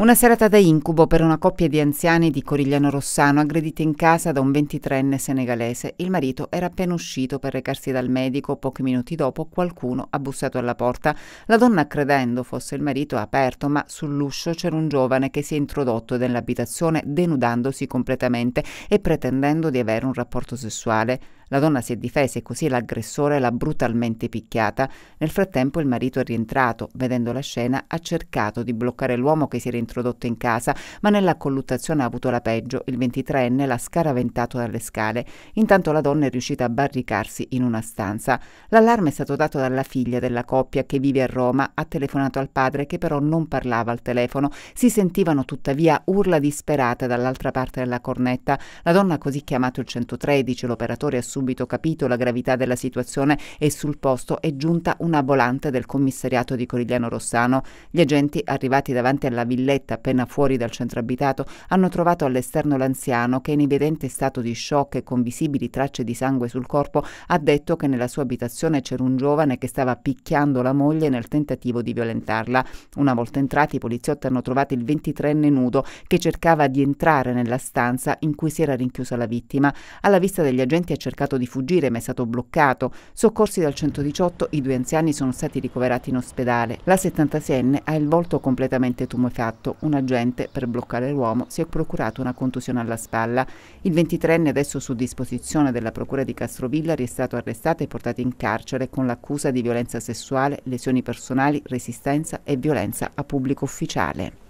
Una serata da incubo per una coppia di anziani di Corigliano Rossano aggrediti in casa da un 23enne senegalese. Il marito era appena uscito per recarsi dal medico, pochi minuti dopo qualcuno ha bussato alla porta. La donna credendo fosse il marito ha aperto, ma sull'uscio c'era un giovane che si è introdotto nell'abitazione denudandosi completamente e pretendendo di avere un rapporto sessuale. La donna si è difesa e così l'aggressore l'ha brutalmente picchiata. Nel frattempo il marito è rientrato. Vedendo la scena ha cercato di bloccare l'uomo che si era introdotto in casa, ma nella colluttazione ha avuto la peggio. Il 23enne l'ha scaraventato dalle scale. Intanto la donna è riuscita a barricarsi in una stanza. L'allarme è stato dato dalla figlia della coppia che vive a Roma. Ha telefonato al padre che però non parlava al telefono. Si sentivano tuttavia urla disperate dall'altra parte della cornetta. La donna ha così chiamato il 113, l'operatore ha subito subito capito la gravità della situazione e sul posto è giunta una volante del commissariato di Corigliano Rossano. Gli agenti, arrivati davanti alla villetta appena fuori dal centro abitato, hanno trovato all'esterno l'anziano che in evidente stato di shock e con visibili tracce di sangue sul corpo ha detto che nella sua abitazione c'era un giovane che stava picchiando la moglie nel tentativo di violentarla. Una volta entrati i poliziotti hanno trovato il 23enne nudo che cercava di entrare nella stanza in cui si era rinchiusa la vittima. Alla vista degli agenti ha cercato tentato di fuggire ma è stato bloccato. Soccorsi dal 118, i due anziani sono stati ricoverati in ospedale. La 76enne ha il volto completamente tumefatto. Un agente, per bloccare l'uomo, si è procurato una contusione alla spalla. Il 23enne, adesso su disposizione della procura di Castrovillari, è stato arrestato e portato in carcere con l'accusa di violenza sessuale, lesioni personali, resistenza e violenza a pubblico ufficiale.